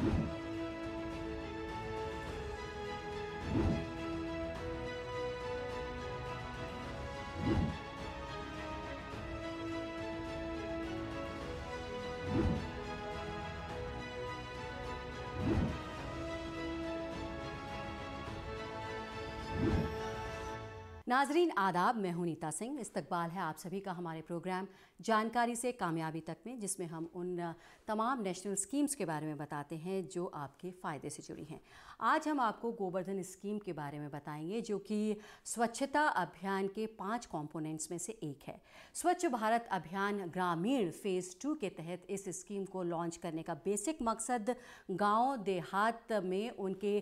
Thank you नाजरीन आदाब मैं हूं नीता सिंह इस्तकबाल है आप सभी का हमारे प्रोग्राम जानकारी से कामयाबी तक में जिसमें हम उन तमाम नेशनल स्कीम्स के बारे में बताते हैं जो आपके फ़ायदे से जुड़ी हैं आज हम आपको गोवर्धन स्कीम के बारे में बताएंगे जो कि स्वच्छता अभियान के पाँच कॉम्पोनेंट्स में से एक है स्वच्छ भारत अभियान ग्रामीण फ़ेज़ टू के तहत इस स्कीम को लॉन्च करने का बेसिक मकसद गाँव देहात में उनके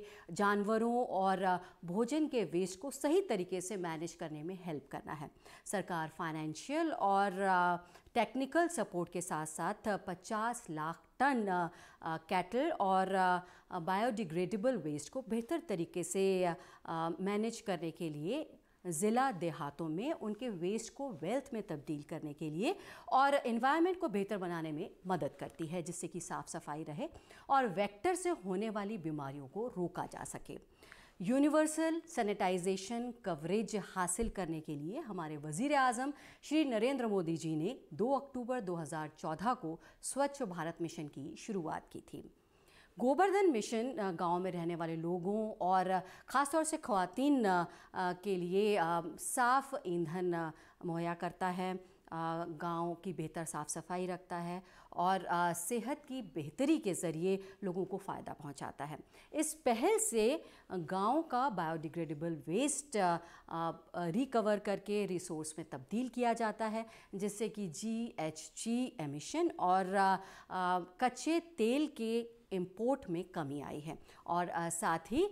जानवरों और भोजन के वेस्ट को सही तरीके से मैनेज मैनेज करने में हेल्प करना है सरकार फाइनेंशियल और टेक्निकल uh, सपोर्ट के साथ साथ 50 लाख टन कैटल uh, और बायोडिग्रेडेबल uh, वेस्ट को बेहतर तरीके से मैनेज करने के लिए ज़िला देहातों में उनके वेस्ट को वेल्थ में तब्दील करने के लिए और इन्वायरमेंट को बेहतर बनाने में मदद करती है जिससे कि साफ़ सफाई रहे और वेक्टर से होने वाली बीमारियों को रोका जा सके यूनिवर्सल सैनिटाइजेशन कवरेज हासिल करने के लिए हमारे वजीर अजम श्री नरेंद्र मोदी जी ने 2 अक्टूबर 2014 को स्वच्छ भारत मिशन की शुरुआत की थी गोवर्धन मिशन गांव में रहने वाले लोगों और ख़ासतौर से ख़वातीन के लिए साफ़ ईंधन मुहैया करता है गाँव की बेहतर साफ़ सफाई रखता है और सेहत की बेहतरी के ज़रिए लोगों को फ़ायदा पहुंचाता है इस पहल से गांव का बायोडिग्रेडेबल वेस्ट रिकवर करके रिसोर्स में तब्दील किया जाता है जिससे कि जी एच जी एमिशन और कच्चे तेल के इम्पोर्ट में कमी आई है और आ, साथ ही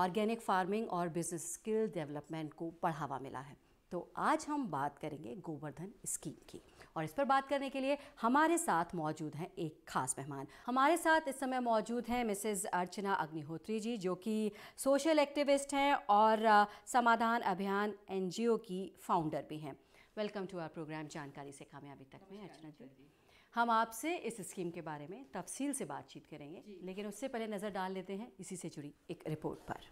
ऑर्गेनिक फार्मिंग और बिजनेस स्किल डेवलपमेंट को बढ़ावा मिला है तो आज हम बात करेंगे गोवर्धन स्कीम की और इस पर बात करने के लिए हमारे साथ मौजूद हैं एक खास मेहमान हमारे साथ इस समय मौजूद हैं मिसेस अर्चना अग्निहोत्री जी जो कि सोशल एक्टिविस्ट हैं और समाधान अभियान एन की फाउंडर भी हैं वेलकम टू आर प्रोग्राम जानकारी से कामयाबी तक में अर्चना जी हम आपसे इस स्कीम के बारे में तफसील से बातचीत करेंगे लेकिन उससे पहले नज़र डाल लेते हैं इसी से जुड़ी एक रिपोर्ट पर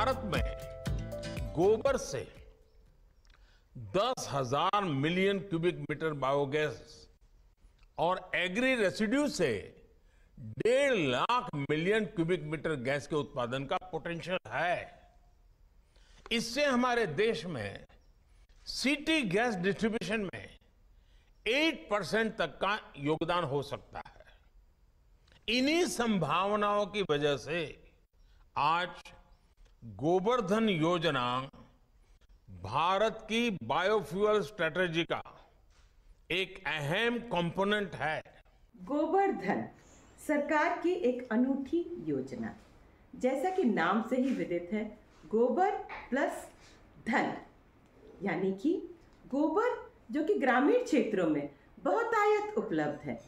भारत में गोबर से दस हजार मिलियन क्यूबिक मीटर बायोगैस और एग्री रेसिड्यू से डेढ़ lakh million cubic metre gas के उत्पादन का पोटेंशियल है इससे हमारे देश में सिटी गैस डिस्ट्रीब्यूशन में 8 परसेंट तक का योगदान हो सकता है इन्हीं संभावनाओं की वजह से आज गोबर्धन योजना भारत की बायोफ्यूअल स्ट्रेटेजी का एक अहम कंपोनेंट है गोबर्धन सरकार की एक अनूठी योजना जैसा कि नाम से ही विदित है गोबर प्लस धन यानी कि गोबर जो कि ग्रामीण क्षेत्रों में बहुतायत उपलब्ध है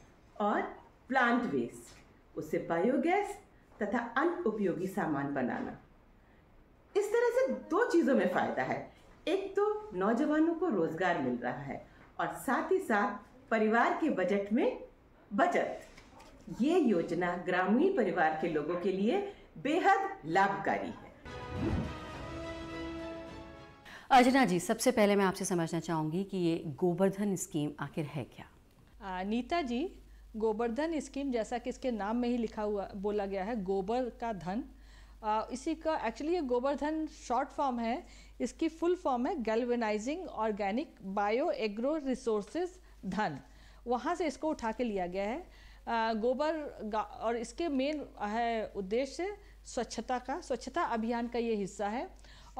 और प्लांट वेस्ट उससे बायोगैस तथा अन्य उपयोगी सामान बनाना इस तरह से दो चीज़ों में फ़ायदा है एक तो नौजवानों को रोज़गार मिल रहा है और साथ ही साथ परिवार के बजट में बचत ये योजना ग्रामीण परिवार के लोगों के लिए बेहद लाभकारी है अर्जना जी सबसे पहले मैं आपसे समझना चाहूंगी कि ये गोवर्धन स्कीम आखिर है क्या आ, नीता जी गोवर्धन स्कीम जैसा कि इसके नाम में ही लिखा हुआ बोला गया है गोबर का धन आ, इसी का एक्चुअली ये गोवर्धन शॉर्ट फॉर्म है इसकी फुल फॉर्म है galvanising organic bio agro resources धन वहाँ से इसको उठा के लिया गया है आ, गोबर और इसके मेन है उद्देश्य स्वच्छता का स्वच्छता अभियान का ये हिस्सा है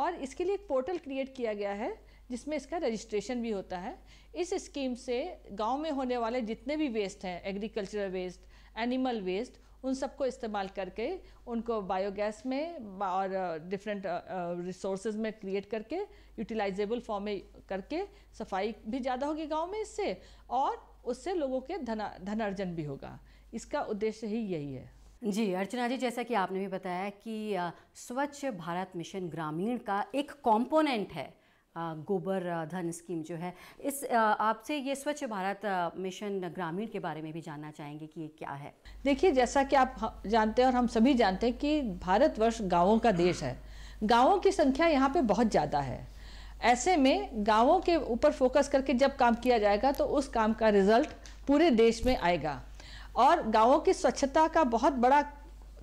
और इसके लिए एक पोर्टल क्रिएट किया गया है जिसमें इसका रजिस्ट्रेशन भी होता है इस स्कीम से गांव में होने वाले जितने भी वेस्ट हैं एग्रीकल्चरल वेस्ट एनिमल वेस्ट उन सबको इस्तेमाल करके उनको बायोगैस में और डिफरेंट रिसोर्स में क्रिएट करके यूटिलाइजेबल फॉर्म में करके सफाई भी ज़्यादा होगी गांव में इससे और उससे लोगों के धना धन अर्जन भी होगा इसका उद्देश्य ही यही है जी अर्चना जी जैसा कि आपने भी बताया कि स्वच्छ भारत मिशन ग्रामीण का एक कॉम्पोनेंट है गोबर धन स्कीम जो है इस आपसे ये स्वच्छ भारत मिशन ग्रामीण के बारे में भी जानना चाहेंगे कि ये क्या है देखिए जैसा कि आप जानते हैं और हम सभी जानते हैं कि भारतवर्ष गांवों का देश है गांवों की संख्या यहाँ पे बहुत ज़्यादा है ऐसे में गांवों के ऊपर फोकस करके जब काम किया जाएगा तो उस काम का रिजल्ट पूरे देश में आएगा और गाँवों की स्वच्छता का बहुत बड़ा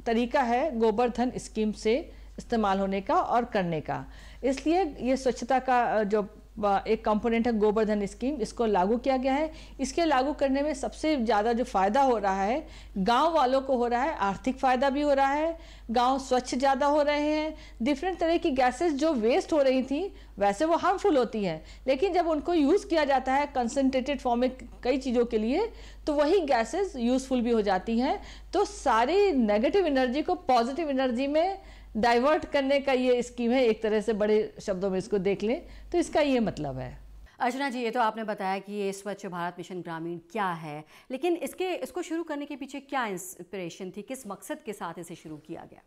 तरीका है गोबर धन स्कीम से इस्तेमाल होने का और करने का इसलिए ये स्वच्छता का जो एक कंपोनेंट है गोवर्धन स्कीम इसको लागू किया गया है इसके लागू करने में सबसे ज़्यादा जो फ़ायदा हो रहा है गांव वालों को हो रहा है आर्थिक फ़ायदा भी हो रहा है गांव स्वच्छ ज़्यादा हो रहे हैं डिफरेंट तरह की गैसेस जो वेस्ट हो रही थी वैसे वो हार्मफुल होती हैं लेकिन जब उनको यूज़ किया जाता है कंसनट्रेटेड फॉर्म में कई चीज़ों के लिए तो वही गैसेज यूज़फुल भी हो जाती हैं तो सारी नेगेटिव एनर्जी को पॉजिटिव एनर्जी में डाइवर्ट करने का ये स्कीम है एक तरह से बड़े शब्दों में इसको देख लें तो इसका ये मतलब है अर्चना जी ये तो आपने बताया कि ये स्वच्छ भारत मिशन ग्रामीण क्या है लेकिन इसके इसको शुरू करने के पीछे क्या इंस्पिरेशन थी किस मकसद के साथ इसे शुरू किया गया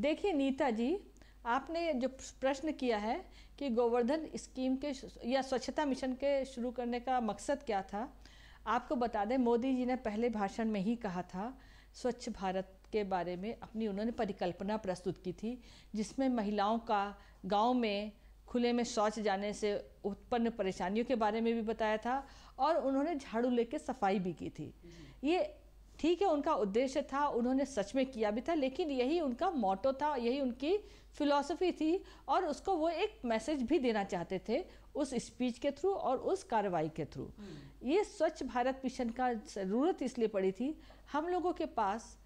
देखिए नीता जी आपने जो प्रश्न किया है कि गोवर्धन स्कीम के या स्वच्छता मिशन के शुरू करने का मकसद क्या था आपको बता दें मोदी जी ने पहले भाषण में ही कहा था स्वच्छ भारत के बारे में अपनी उन्होंने परिकल्पना प्रस्तुत की थी जिसमें महिलाओं का गांव में खुले में शौच जाने से उत्पन्न परेशानियों के बारे में भी बताया था और उन्होंने झाड़ू लेके सफाई भी की थी ये ठीक है उनका उद्देश्य था उन्होंने सच में किया भी था लेकिन यही उनका मोटो था यही उनकी फिलॉसफी थी और उसको वो एक मैसेज भी देना चाहते थे उस स्पीच के थ्रू और उस कार्रवाई के थ्रू हम्म। ये स्वच्छ भारत मिशन का ज़रूरत इसलिए पड़ी थी हम लोगों के पास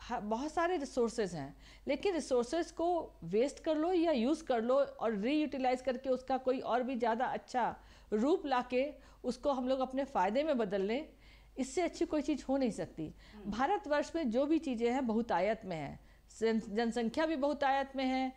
हाँ, बहुत सारे रिसोर्सेज हैं लेकिन रिसोर्सेज को वेस्ट कर लो या यूज़ कर लो और रीयूटिलाइज करके उसका कोई और भी ज़्यादा अच्छा रूप ला के उसको हम लोग अपने फ़ायदे में बदल लें इससे अच्छी कोई चीज़ हो नहीं सकती हम्म। भारतवर्ष में जो भी चीज़ें हैं बहुत आयत में हैं जनसंख्या भी बहुत आयत में है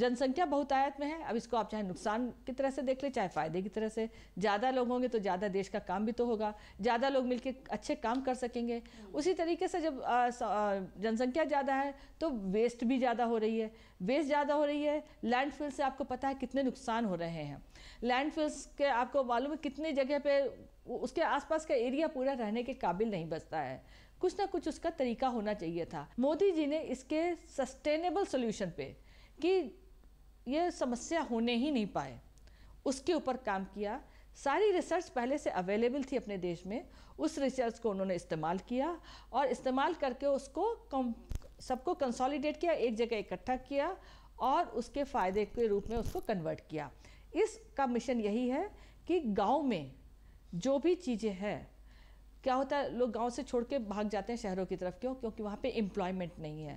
जनसंख्या बहुत आयत में है अब इसको आप चाहे नुकसान की तरह से देख लें चाहे फ़ायदे की तरह से ज़्यादा लोग होंगे तो ज़्यादा देश का काम भी तो होगा ज़्यादा लोग मिलकर अच्छे काम कर सकेंगे उसी तरीके से जब जनसंख्या ज़्यादा है तो वेस्ट भी ज़्यादा हो रही है वेस्ट ज़्यादा हो रही है लैंड से आपको पता है कितने नुकसान हो रहे हैं लैंड के आपको मालूम है कितनी जगह पर उसके आसपास का एरिया पूरा रहने के काबिल नहीं बचता है कुछ ना कुछ उसका तरीका होना चाहिए था मोदी जी ने इसके सस्टेनेबल सोल्यूशन पे कि ये समस्या होने ही नहीं पाए उसके ऊपर काम किया सारी रिसर्च पहले से अवेलेबल थी अपने देश में उस रिसर्च को उन्होंने इस्तेमाल किया और इस्तेमाल करके उसको कम सबको कंसोलिडेट किया एक जगह इकट्ठा किया और उसके फ़ायदे के रूप में उसको कन्वर्ट किया इसका मिशन यही है कि गांव में जो भी चीज़ें हैं क्या होता है लोग गांव से छोड़ के भाग जाते हैं शहरों की तरफ क्यों क्योंकि वहाँ पे एम्प्लॉयमेंट नहीं है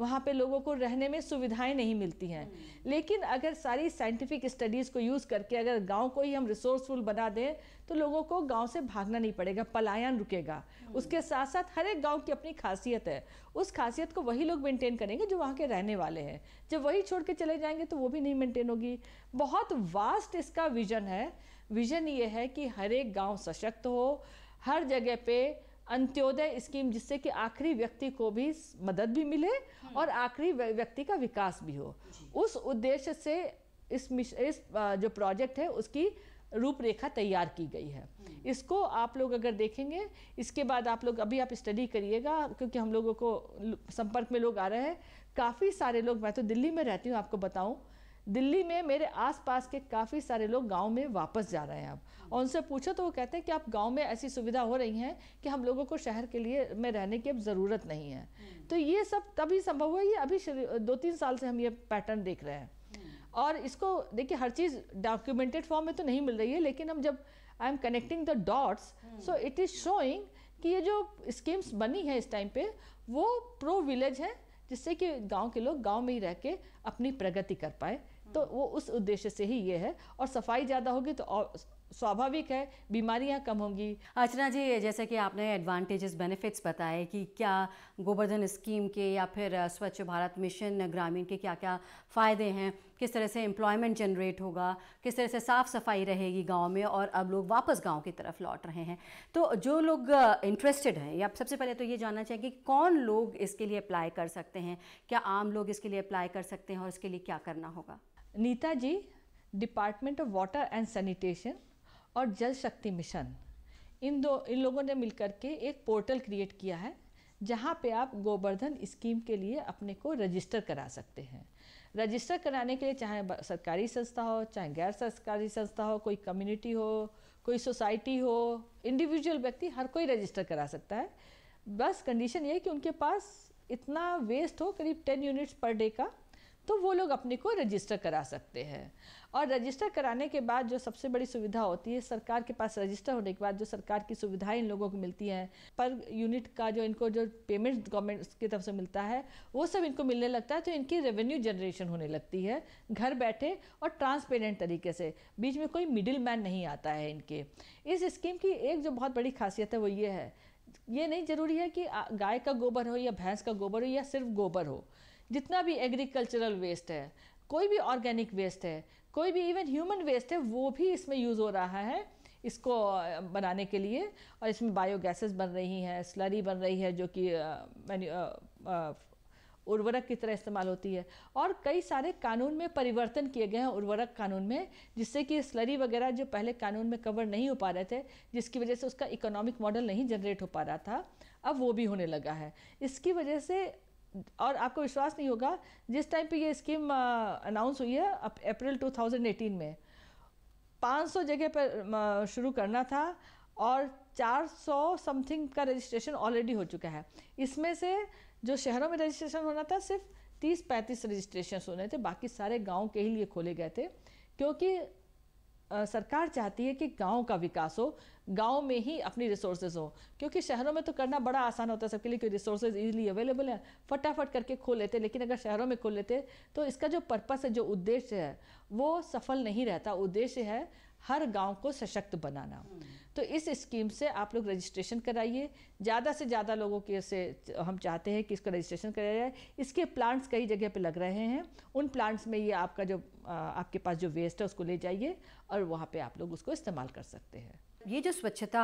वहाँ पे लोगों को रहने में सुविधाएं नहीं मिलती हैं लेकिन अगर सारी साइंटिफिक स्टडीज़ को यूज़ करके अगर गांव को ही हम रिसोर्सफुल बना दें तो लोगों को गांव से भागना नहीं पड़ेगा पलायन रुकेगा हम्म। उसके साथ साथ हर एक गाँव की अपनी खासियत है उस खासियत को वही लोग मेनटेन करेंगे जो वहाँ के रहने वाले हैं जब वही छोड़ के चले जाएंगे तो वो भी नहीं मेनटेन होगी बहुत वास्ट इसका विज़न है विज़न ये है कि हर एक गाँव सशक्त हो हर जगह पे अंत्योदय स्कीम जिससे कि आखिरी व्यक्ति को भी मदद भी मिले हम्म। और आखिरी व्यक्ति का विकास भी हो उस उद्देश्य से इस मिश, इस जो प्रोजेक्ट है उसकी रूपरेखा तैयार की गई है हम्म। इसको आप लोग अगर देखेंगे इसके बाद आप लोग अभी आप स्टडी करिएगा क्योंकि हम लोगों को संपर्क में लोग आ रहे हैं काफ़ी सारे लोग मैं तो दिल्ली में रहती हूँ आपको बताऊँ दिल्ली में मेरे आसपास के काफ़ी सारे लोग गांव में वापस जा रहे हैं अब और उनसे पूछो तो वो कहते हैं कि आप गांव में ऐसी सुविधा हो रही हैं कि हम लोगों को शहर के लिए में रहने की अब ज़रूरत नहीं है हम्म। तो ये सब तभी संभव हुआ ये अभी दो तीन साल से हम ये पैटर्न देख रहे हैं हम्म। और इसको देखिए हर चीज़ डॉक्यूमेंटेड फॉर्म में तो नहीं मिल रही है लेकिन हम जब I am connecting the dots so it is showing कि ये जो स्कीम्स बनी है इस टाइम पे वो प्रो विलेज है जिससे कि गांव के लोग गांव में ही रह के अपनी प्रगति कर पाए तो वो उस उद्देश्य से ही ये है और सफाई ज़्यादा होगी तो स्वाभाविक है बीमारियां कम होंगी अर्चना जी जैसे कि आपने एडवांटेजेस बेनिफिट्स बताए कि क्या गोवर्धन स्कीम के या फिर स्वच्छ भारत मिशन ग्रामीण के क्या क्या फ़ायदे हैं किस तरह से एम्प्लॉयमेंट जनरेट होगा किस तरह से साफ़ सफाई रहेगी गांव में और अब लोग वापस गांव की तरफ लौट रहे हैं तो जो लोग इंटरेस्टेड हैं या सबसे पहले तो ये जानना चाहिए कि कौन लोग इसके लिए अप्लाई कर सकते हैं क्या आम लोग इसके लिए अप्लाई कर सकते हैं और इसके लिए क्या करना होगा Neeta ji department of water and sanitation और जल शक्ति मिशन इन दो इन लोगों ने मिलकर के एक पोर्टल क्रिएट किया है जहाँ पे आप गोवर्धन स्कीम के लिए अपने को रजिस्टर करा सकते हैं रजिस्टर कराने के लिए चाहे सरकारी संस्था हो चाहे गैर सरकारी संस्था हो कोई कम्युनिटी हो कोई सोसाइटी हो इंडिविजुअल व्यक्ति हर कोई रजिस्टर करा सकता है बस कंडीशन ये है कि उनके पास इतना वेस्ट हो करीब टेन यूनिट्स पर डे का तो वो लोग अपने को रजिस्टर करा सकते हैं और रजिस्टर कराने के बाद जो सबसे बड़ी सुविधा होती है सरकार के पास रजिस्टर होने के बाद जो सरकार की सुविधाएं इन लोगों को मिलती हैं पर यूनिट का जो इनको जो पेमेंट गवर्नमेंट की तरफ से मिलता है वो सब इनको मिलने लगता है तो इनकी रेवेन्यू जनरेशन होने लगती है घर बैठे और ट्रांसपेरेंट तरीके से बीच में कोई मिडिल मैन नहीं आता है इनके इस स्कीम की एक जो बहुत बड़ी खासियत है वो ये है ये नहीं ज़रूरी है कि गाय का गोबर हो या भैंस का गोबर हो या सिर्फ गोबर हो जितना भी एग्रीकल्चरल वेस्ट है कोई भी ऑर्गेनिक वेस्ट है कोई भी इवन ह्यूमन वेस्ट है वो भी इसमें यूज़ हो रहा है इसको बनाने के लिए और इसमें बायो गैसेस बन रही हैं स्लरी बन रही है जो कि उर्वरक की तरह इस्तेमाल होती है और कई सारे कानून में परिवर्तन किए गए हैं उर्वरक कानून में जिससे कि स्लरी वगैरह जो पहले कानून में कवर नहीं हो पा रहे थे जिसकी वजह से उसका इकोनॉमिक मॉडल नहीं जनरेट हो पा रहा था अब वो भी होने लगा है इसकी वजह से और आपको विश्वास नहीं होगा जिस टाइम पे ये स्कीम अनाउंस uh, हुई है अप्रैल 2018 में 500 जगह पर uh, शुरू करना था और 400 समथिंग का रजिस्ट्रेशन ऑलरेडी हो चुका है इसमें से जो शहरों में रजिस्ट्रेशन होना था सिर्फ 30-35 रजिस्ट्रेशन होने थे बाकी सारे गांव के ही लिए खोले गए थे क्योंकि सरकार चाहती है कि गाँव का विकास हो गाँव में ही अपनी रिसोर्सेज हो क्योंकि शहरों में तो करना बड़ा आसान होता है सबके लिए क्योंकि रिसोर्सेज इजीली अवेलेबल हैं फटाफट करके खोल लेते लेकिन अगर शहरों में खोल लेते तो इसका जो पर्पस है जो उद्देश्य है वो सफल नहीं रहता उद्देश्य है हर गांव को सशक्त बनाना तो इस स्कीम से आप लोग रजिस्ट्रेशन कराइए ज़्यादा से ज़्यादा लोगों के से हम चाहते हैं कि इसका रजिस्ट्रेशन कराया जाए इसके प्लांट्स कई जगह पर लग रहे हैं उन प्लांट्स में ये आपका जो आपके पास जो वेस्ट है उसको ले जाइए और वहाँ पर आप लोग उसको इस्तेमाल कर सकते हैं ये जो स्वच्छता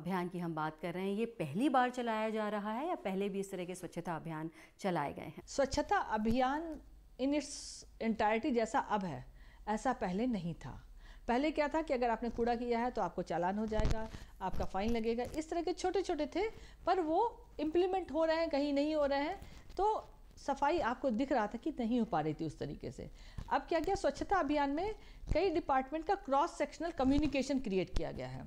अभियान की हम बात कर रहे हैं ये पहली बार चलाया जा रहा है या पहले भी इस तरह के स्वच्छता अभियान चलाए गए हैं स्वच्छता अभियान इन इट्स इंटायरिटी जैसा अब है ऐसा पहले नहीं था पहले क्या था कि अगर आपने कूड़ा किया है तो आपको चालान हो जाएगा आपका फ़ाइन लगेगा इस तरह के छोटे छोटे थे पर वो इम्प्लीमेंट हो रहे हैं कहीं नहीं हो रहे हैं तो सफाई आपको दिख रहा था कि नहीं हो पा रही थी उस तरीके से अब क्या किया स्वच्छता अभियान में कई डिपार्टमेंट का क्रॉस सेक्शनल कम्युनिकेशन क्रिएट किया गया है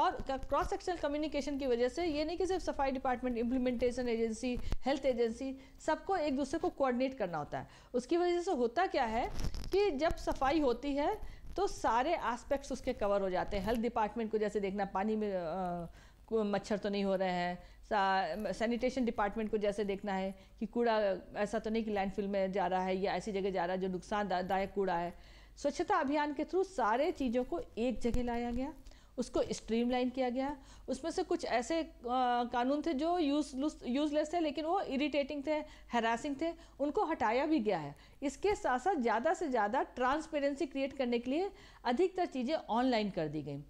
और क्रॉस सेक्शनल कम्युनिकेशन की वजह से ये नहीं कि सिर्फ सफाई department implementation agency health agency सबको एक दूसरे को कोऑर्डिनेट करना होता है उसकी वजह से होता क्या है कि जब सफाई होती है तो सारे एस्पेक्ट्स उसके कवर हो जाते हैं हेल्थ डिपार्टमेंट को जैसे देखना पानी में आ, मच्छर तो नहीं हो रहे हैं सैनिटेशन डिपार्टमेंट को जैसे देखना है कि कूड़ा ऐसा तो नहीं कि लैंडफिल में जा रहा है या ऐसी जगह जा रहा है जो नुकसानदायक कूड़ा है स्वच्छता अभियान के थ्रू सारे चीज़ों को एक जगह लाया गया उसको स्ट्रीमलाइन किया गया उसमें से कुछ ऐसे आ, कानून थे जो यूज यूजलेस थे लेकिन वो इरिटेटिंग थे हरासिंग थे उनको हटाया भी गया है इसके साथ साथ ज़्यादा से ज़्यादा ट्रांसपेरेंसी क्रिएट करने के लिए अधिकतर चीज़ें ऑनलाइन कर दी गई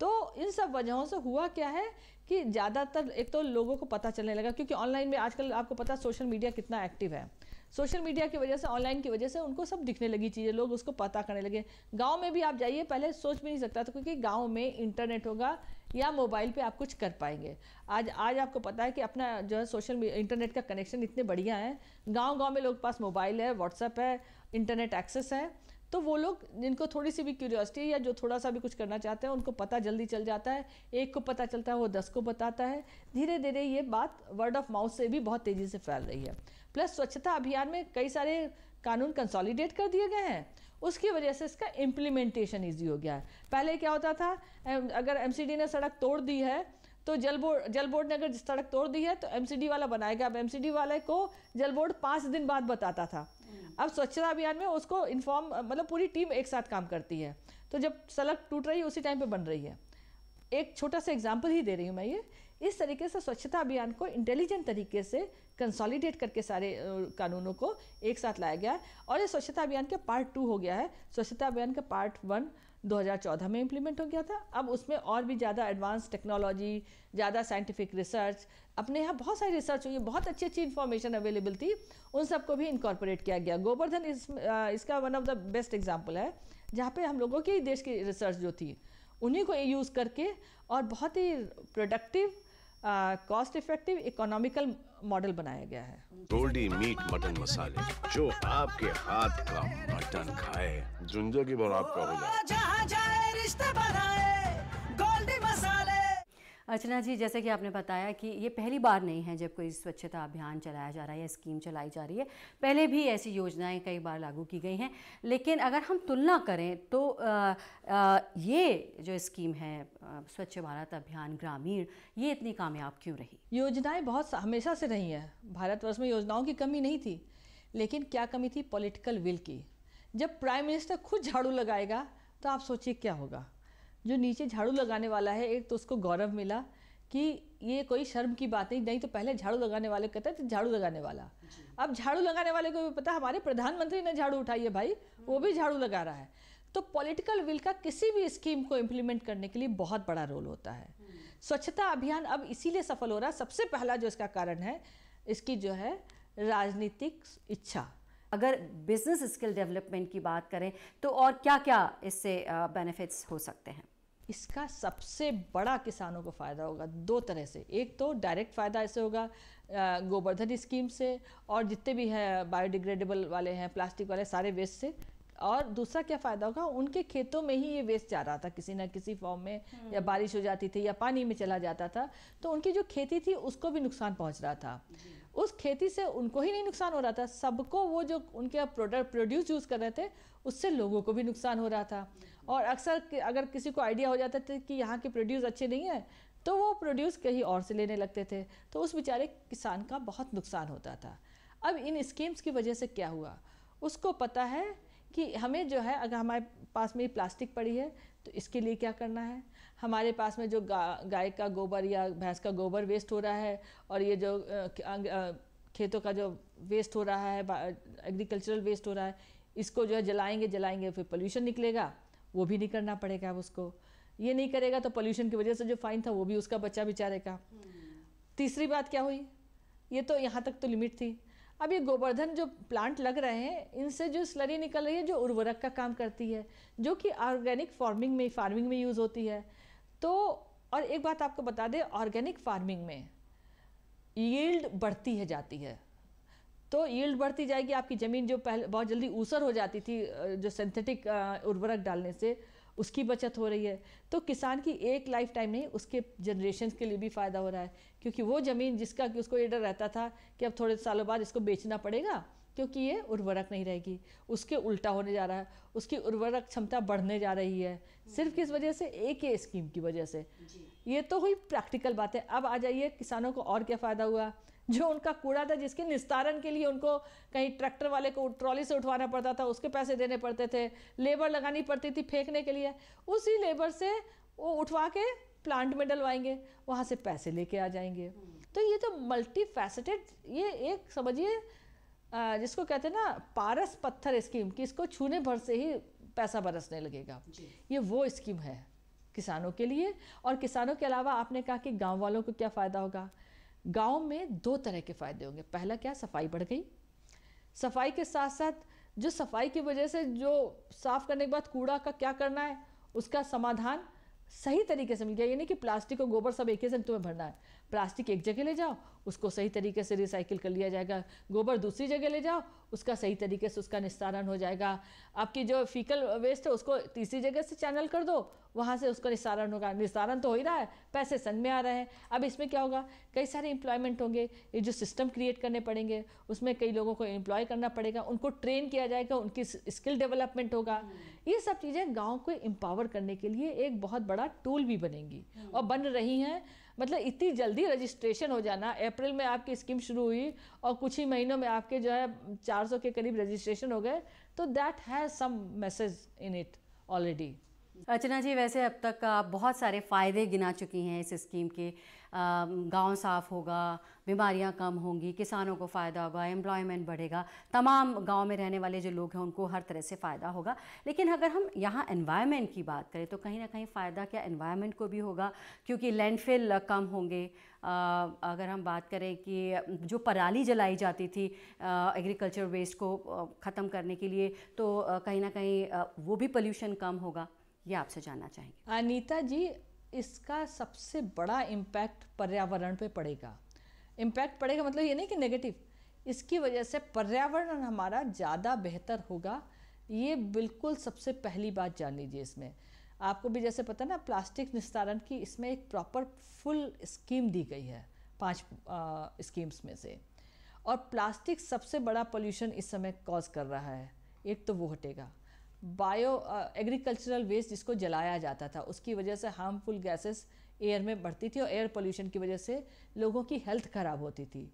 तो इन सब वजहों से हुआ क्या है कि ज़्यादातर एक तो लोगों को पता चलने लगा क्योंकि ऑनलाइन में आजकल आपको पता सोशल मीडिया कितना एक्टिव है सोशल मीडिया की वजह से ऑनलाइन की वजह से उनको सब दिखने लगी चीज़ें लोग उसको पता करने लगे गाँव में भी आप जाइए पहले सोच भी नहीं सकता था क्योंकि गाँव में इंटरनेट होगा या मोबाइल पे आप कुछ कर पाएंगे आज आज आपको पता है कि अपना जो है सोशल इंटरनेट का कनेक्शन इतने बढ़िया है गांव गांव में लोग पास मोबाइल है व्हाट्सएप है इंटरनेट एक्सेस है तो वो लोग जिनको थोड़ी सी भी क्यूरियोसिटी या जो थोड़ा सा भी कुछ करना चाहते हैं उनको पता जल्दी चल जाता है एक को पता चलता है वो दस को बताता है धीरे धीरे ये बात वर्ड ऑफ माउथ से भी बहुत तेज़ी से फैल रही है प्लस स्वच्छता अभियान में कई सारे कानून कंसोलिडेट कर दिए गए हैं उसकी वजह से इसका इम्प्लीमेंटेशन ईजी हो गया है पहले क्या होता था अगर एम ने सड़क तोड़ दी है तो जल बोर्ड जल बोर्ड ने अगर सड़क तोड़ दी है तो एमसीडी वाला बनाएगा अब एमसीडी वाले को जल बोर्ड पाँच दिन बाद बताता था अब स्वच्छता अभियान में उसको इन्फॉर्म मतलब पूरी टीम एक साथ काम करती है तो जब सड़क टूट रही है उसी टाइम पे बन रही है एक छोटा सा एग्जाम्पल ही दे रही हूँ मैं ये इस तरीके से स्वच्छता अभियान को इंटेलिजेंट तरीके से कंसोलिडेट करके सारे कानूनों को एक साथ लाया गया है और ये स्वच्छता अभियान के पार्ट टू हो गया है स्वच्छता अभियान का पार्ट वन 2014 में इम्प्लीमेंट हो गया था अब उसमें और भी ज़्यादा एडवांस टेक्नोलॉजी ज़्यादा साइंटिफिक रिसर्च अपने यहाँ बहुत सारी रिसर्च हुई है बहुत अच्छी अच्छी इन्फॉर्मेशन अवेलेबल थी उन सबको भी इंकॉर्पोरेट किया गया गोवर्धन इस, इसका one of the best example है जहाँ पे हम लोगों की देश की रिसर्च जो थी उन्हीं को यूज़ करके और बहुत ही productive cost effective economical model बनाया गया है गोल्डी मीट मटन मसाले जो आपके हाथ का मटन खाए झुंझो की बराबर का हो जाए अर्चना जी जैसे कि आपने बताया कि ये पहली बार नहीं है जब कोई स्वच्छता अभियान चलाया जा रहा है या स्कीम चलाई जा रही है पहले भी ऐसी योजनाएं कई बार लागू की गई हैं लेकिन अगर हम तुलना करें तो आ, आ, ये जो स्कीम है स्वच्छ भारत अभियान ग्रामीण ये इतनी कामयाब क्यों रही योजनाएँ बहुत हमेशा से रही हैं भारतवर्ष में योजनाओं की कमी नहीं थी लेकिन क्या कमी थी पॉलिटिकल विल की जब प्राइम मिनिस्टर खुद झाड़ू लगाएगा तो आप सोचिए क्या होगा जो नीचे झाड़ू लगाने वाला है एक तो उसको गौरव मिला कि ये कोई शर्म की बात नहीं नहीं तो पहले झाड़ू लगाने वाले कहते थे झाड़ू लगाने वाला अब झाड़ू लगाने वाले को भी पता हमारे प्रधानमंत्री ने झाड़ू उठाई है भाई वो भी झाड़ू लगा रहा है तो पॉलिटिकल विल का किसी भी स्कीम को इम्प्लीमेंट करने के लिए बहुत बड़ा रोल होता है हम्म। स्वच्छता अभियान अब इसीलिए सफल हो रहा है सबसे पहला जो इसका कारण है इसकी जो है राजनीतिक इच्छा अगर बिजनेस स्किल डेवलपमेंट की बात करें तो और क्या क्या इससे बेनिफिट्स हो सकते हैं इसका सबसे बड़ा किसानों को फ़ायदा होगा दो तरह से एक तो डायरेक्ट फ़ायदा ऐसे होगा गोवर्धन स्कीम से और जितने भी हैं बायोडिग्रेडेबल वाले हैं प्लास्टिक वाले सारे वेस्ट से और दूसरा क्या फ़ायदा होगा उनके खेतों में ही ये वेस्ट जा रहा था किसी ना किसी फॉर्म में हम्म। या बारिश हो जाती थी या पानी में चला जाता था तो उनकी जो खेती थी उसको भी नुकसान पहुंच रहा था उस खेती से उनको ही नहीं नुकसान हो रहा था सबको वो जो उनके प्रोडक्ट प्रोड्यूस यूज़ कर रहे थे उससे लोगों को भी नुकसान हो रहा था और अक्सर अगर किसी को आइडिया हो जाता था कि यहाँ के प्रोड्यूस अच्छे नहीं है तो वो प्रोड्यूस कहीं और से लेने लगते थे तो उस बेचारे किसान का बहुत नुकसान होता था अब इन स्कीम्स की वजह से क्या हुआ उसको पता है कि हमें जो है अगर हमारे पास में प्लास्टिक पड़ी है तो इसके लिए क्या करना है हमारे पास में जो गा, गाय का गोबर या भैंस का गोबर वेस्ट हो रहा है और ये जो खेतों का जो वेस्ट हो रहा है एग्रीकल्चरल वेस्ट हो रहा है इसको जो है जलाएंगे जलाएंगे फिर पोल्यूशन निकलेगा वो भी नहीं करना पड़ेगा उसको ये नहीं करेगा तो पोल्यूशन की वजह से जो फाइन था वो भी उसका बच्चा बेचारे का तीसरी बात क्या हुई ये तो यहाँ तक तो लिमिट थी अब ये गोवर्धन जो प्लांट लग रहे हैं इनसे जो स्लरी निकल रही है जो उर्वरक का काम करती है जो कि ऑर्गेनिक फार्मिंग में फार्मिंग में यूज़ होती है तो और एक बात आपको बता दें ऑर्गेनिक फार्मिंग में यील्ड बढ़ती है जाती है तो यील्ड बढ़ती जाएगी आपकी ज़मीन जो पहले बहुत जल्दी ऊसर हो जाती थी जो सिंथेटिक उर्वरक डालने से उसकी बचत हो रही है तो किसान की एक लाइफ टाइम नहीं उसके जनरेशन के लिए भी फ़ायदा हो रहा है क्योंकि वो ज़मीन जिसका कि उसको ये डर रहता था कि अब थोड़े सालों बाद इसको बेचना पड़ेगा क्योंकि ये उर्वरक नहीं रहेगी उसके उल्टा होने जा रहा है उसकी उर्वरक क्षमता बढ़ने जा रही है सिर्फ किस वजह से एक ही स्कीम की वजह से ये तो हुई प्रैक्टिकल बात है अब आ जाइए किसानों को और क्या फ़ायदा हुआ जो उनका कूड़ा था जिसके निस्तारण के लिए उनको कहीं ट्रैक्टर वाले को ट्रॉली से उठवाना पड़ता था उसके पैसे देने पड़ते थे लेबर लगानी पड़ती थी फेंकने के लिए उसी लेबर से वो उठवा के प्लांट में डलवाएंगे वहाँ से पैसे लेके आ जाएंगे तो ये तो मल्टी फैसेटेड ये एक समझिए जिसको कहते हैं ना पारस पत्थर स्कीम कि इसको छूने भर से ही पैसा बरसने लगेगा ये वो स्कीम है किसानों के लिए और किसानों के अलावा आपने कहा कि गांव वालों को क्या फ़ायदा होगा गांव में दो तरह के फ़ायदे होंगे पहला क्या सफाई बढ़ गई सफाई के साथ साथ जो सफाई की वजह से जो साफ़ करने के बाद कूड़ा का क्या करना है उसका समाधान सही तरीके से मिल गया यानी कि प्लास्टिक और गोबर सब एक ही समय तुम्हें भरना है प्लास्टिक एक जगह ले जाओ उसको सही तरीके से रिसाइकिल कर लिया जाएगा गोबर दूसरी जगह ले जाओ उसका सही तरीके से उसका निस्तारण हो जाएगा आपकी जो फीकल वेस्ट है उसको तीसरी जगह से चैनल कर दो वहाँ से उसका निस्तारण होगा निस्तारण तो हो ही रहा है पैसे सन में आ रहे हैं अब इसमें क्या होगा कई सारे एम्प्लॉयमेंट होंगे ये जो सिस्टम क्रिएट करने पड़ेंगे उसमें कई लोगों को एम्प्लॉय करना पड़ेगा उनको ट्रेन किया जाएगा उनकी स्किल डेवलपमेंट होगा ये सब चीज़ें गाँव को एम्पावर करने के लिए एक बहुत बड़ा टूल भी बनेंगी हम्म। और बन रही हैं मतलब इतनी जल्दी रजिस्ट्रेशन हो जाना अप्रैल में आपकी स्कीम शुरू हुई और कुछ ही महीनों में आपके जो है 400 के करीब रजिस्ट्रेशन हो गए तो that has some message in it already Archana ji वैसे अब तक आप बहुत सारे फ़ायदे गिना चुकी हैं इस स्कीम के गांव साफ़ होगा बीमारियां कम होंगी किसानों को फ़ायदा होगा एम्प्लॉयमेंट बढ़ेगा तमाम गांव में रहने वाले जो लोग हैं उनको हर तरह से फ़ायदा होगा लेकिन अगर हम यहाँ एनवायरनमेंट की बात करें तो कहीं ना कहीं फ़ायदा क्या एनवायरनमेंट को भी होगा क्योंकि लैंडफिल कम होंगे अगर हम बात करें कि जो पराली जलाई जाती थी एग्रीकल्चर वेस्ट को ख़त्म करने के लिए तो कहीं ना कहीं वो भी पोल्यूशन कम होगा ये आपसे जानना चाहेंगे अनीता जी इसका सबसे बड़ा इम्पैक्ट पर्यावरण पे पड़ेगा इम्पैक्ट पड़ेगा मतलब ये नहीं कि नेगेटिव इसकी वजह से पर्यावरण हमारा ज़्यादा बेहतर होगा ये बिल्कुल सबसे पहली बात जान लीजिए इसमें आपको भी जैसे पता ना प्लास्टिक निस्तारण की इसमें एक प्रॉपर फुल स्कीम दी गई है पांच स्कीम्स में से और प्लास्टिक सबसे बड़ा पोल्यूशन इस समय कॉज कर रहा है एक तो वो हटेगा बायो एग्रीकल्चरल वेस्ट जिसको जलाया जाता था उसकी वजह से हार्मफुल गैसेस एयर में बढ़ती थी और एयर पोल्यूशन की वजह से लोगों की हेल्थ ख़राब होती थी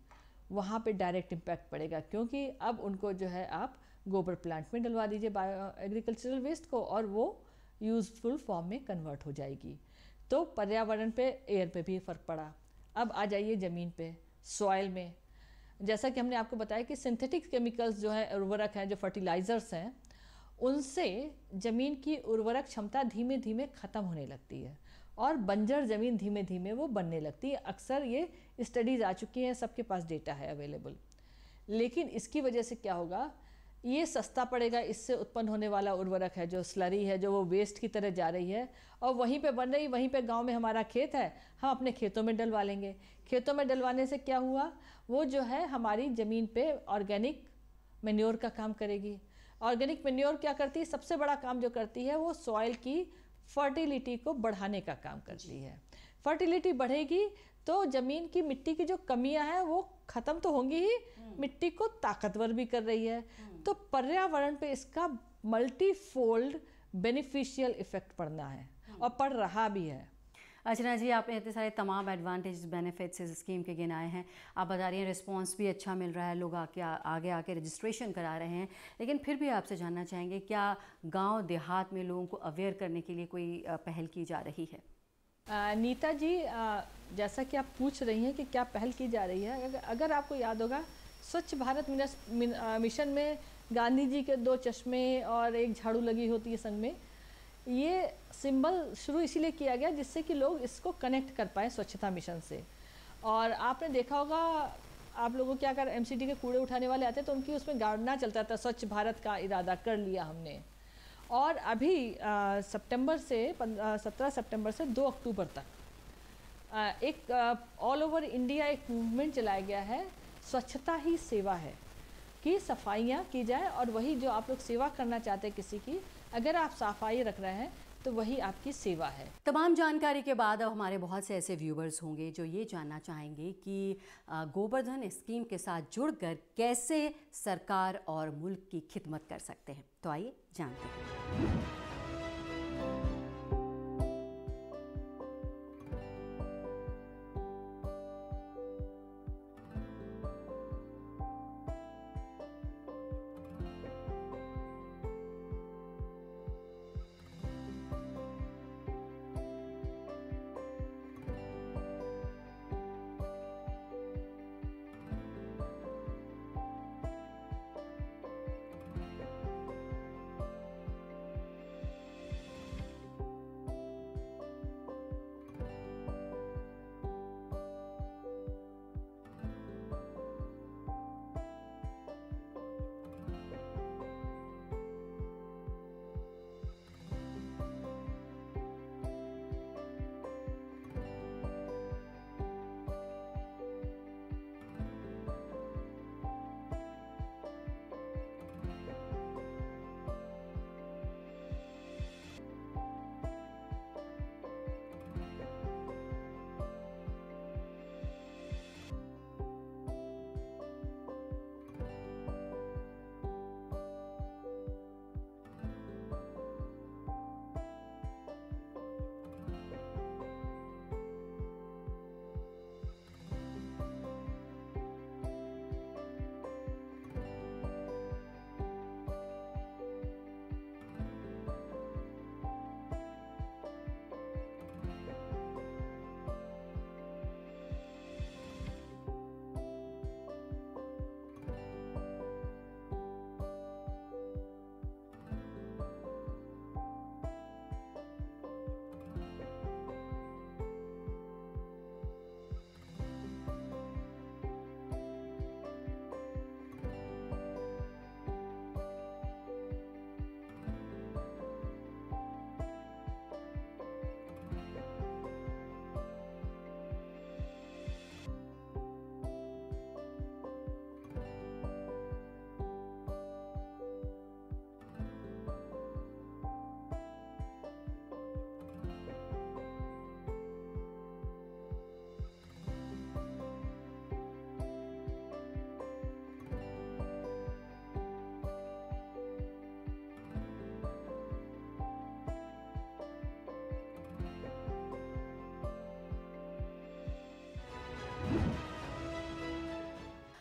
वहाँ पे डायरेक्ट इम्पैक्ट पड़ेगा क्योंकि अब उनको जो है आप गोबर प्लांट में डलवा दीजिए बायो एग्रीकल्चरल वेस्ट को और वो यूज़फुल फॉर्म में कन्वर्ट हो जाएगी तो पर्यावरण पे एयर पे भी फ़र्क पड़ा अब आ जाइए ज़मीन पे सॉयल में जैसा कि हमने आपको बताया कि सिंथेटिक केमिकल्स जो है उर्वरक हैं जो फर्टिलाइज़र्स हैं उनसे ज़मीन की उर्वरक क्षमता धीमे धीमे ख़त्म होने लगती है और बंजर ज़मीन धीमे धीमे वो बनने लगती है अक्सर ये स्टडीज़ आ चुकी हैं सबके पास डेटा है अवेलेबल लेकिन इसकी वजह से क्या होगा ये सस्ता पड़ेगा इससे उत्पन्न होने वाला उर्वरक है जो स्लरी है जो वो वेस्ट की तरह जा रही है और वहीं पे बन रही वहीं पे गांव में हमारा खेत है हम अपने खेतों में डलवा लेंगे खेतों में डलवाने से क्या हुआ वो जो है हमारी ज़मीन पे ऑर्गेनिक मेन्योर का काम करेगी ऑर्गेनिक मेन्योर क्या करती है सबसे बड़ा काम जो करती है वो सॉइल की फर्टिलिटी को बढ़ाने का काम करती है फर्टिलिटी बढ़ेगी तो ज़मीन की मिट्टी की जो कमियां हैं वो ख़त्म तो होंगी ही हम्म। मिट्टी को ताकतवर भी कर रही है हम्म। तो पर्यावरण पे इसका मल्टीफोल्ड बेनिफिशियल इफेक्ट पड़ना है हम्म। और पड़ रहा भी है अर्चना जी आपने इतने सारे तमाम एडवांटेज बेनिफिट्स इस स्कीम के गिनाए हैं आप बता रही हैं रिस्पॉन्स भी अच्छा मिल रहा है लोग आके आगे आके रजिस्ट्रेशन करा रहे हैं लेकिन फिर भी आपसे जानना चाहेंगे क्या गाँव देहात में लोगों को अवेयर करने के लिए कोई पहल की जा रही है आ, नीता जी आ, जैसा कि आप पूछ रही हैं कि क्या पहल की जा रही है अगर, अगर आपको याद होगा स्वच्छ भारत मिशन में गांधी जी के दो चश्मे और एक झाड़ू लगी होती है संग में ये सिंबल शुरू इसीलिए किया गया जिससे कि लोग इसको कनेक्ट कर पाएँ स्वच्छता मिशन से और आपने देखा होगा आप लोगों क्या अगर एम के कूड़े उठाने वाले आते हैं तो उनकी उसमें गाड़ना चलता था स्वच्छ भारत का इरादा कर लिया हमने और अभी सितंबर से सत्रह सितंबर से दो अक्टूबर तक आ, एक ऑल ओवर इंडिया एक मूवमेंट चलाया गया है स्वच्छता ही सेवा है कि सफाइयाँ की जाए और वही जो आप लोग सेवा करना चाहते हैं किसी की अगर आप सफाई रख रहे हैं तो वही आपकी सेवा है तमाम जानकारी के बाद अब हमारे बहुत से ऐसे व्यूवर्स होंगे जो ये जानना चाहेंगे कि गोवर्धन स्कीम के साथ जुड़कर कैसे सरकार और मुल्क की खिदमत कर सकते हैं तो आइए जानते हैं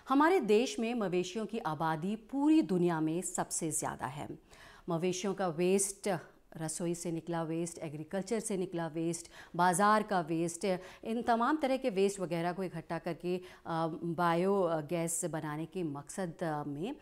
हमारे देश में मवेशियों की आबादी पूरी दुनिया में सबसे ज़्यादा है मवेशियों का वेस्ट रसोई से निकला वेस्ट एग्रीकल्चर से निकला वेस्ट बाज़ार का वेस्ट इन तमाम तरह के वेस्ट वगैरह को इकट्ठा करके बायो गैस बनाने के मकसद में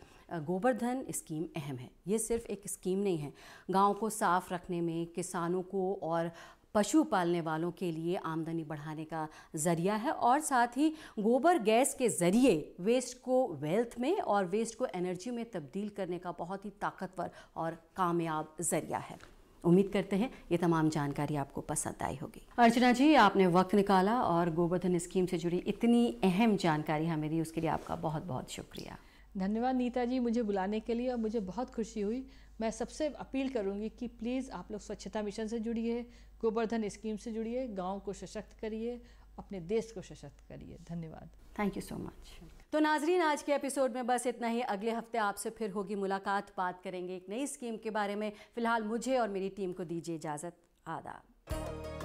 गोवर्धन स्कीम अहम है ये सिर्फ एक स्कीम नहीं है गाँव को साफ़ रखने में किसानों को और पशु पालने वालों के लिए आमदनी बढ़ाने का ज़रिया है और साथ ही गोबर गैस के ज़रिए वेस्ट को वेल्थ में और वेस्ट को एनर्जी में तब्दील करने का बहुत ही ताकतवर और कामयाब ज़रिया है उम्मीद करते हैं ये तमाम जानकारी आपको पसंद आई होगी अर्चना जी आपने वक्त निकाला और गोवर्धन स्कीम से जुड़ी इतनी अहम जानकारी हमें दी उसके लिए आपका बहुत बहुत शुक्रिया धन्यवाद नीता जी मुझे बुलाने के लिए और मुझे बहुत खुशी हुई मैं सबसे अपील करूंगी कि प्लीज़ आप लोग स्वच्छता मिशन से जुड़िए गोवर्धन स्कीम से जुड़िए गांव को सशक्त करिए अपने देश को सशक्त करिए धन्यवाद थैंक यू सो मच तो नाजरीन आज के एपिसोड में बस इतना ही अगले हफ्ते आपसे फिर होगी मुलाकात बात करेंगे एक नई स्कीम के बारे में फ़िलहाल मुझे और मेरी टीम को दीजिए इजाज़त आदाब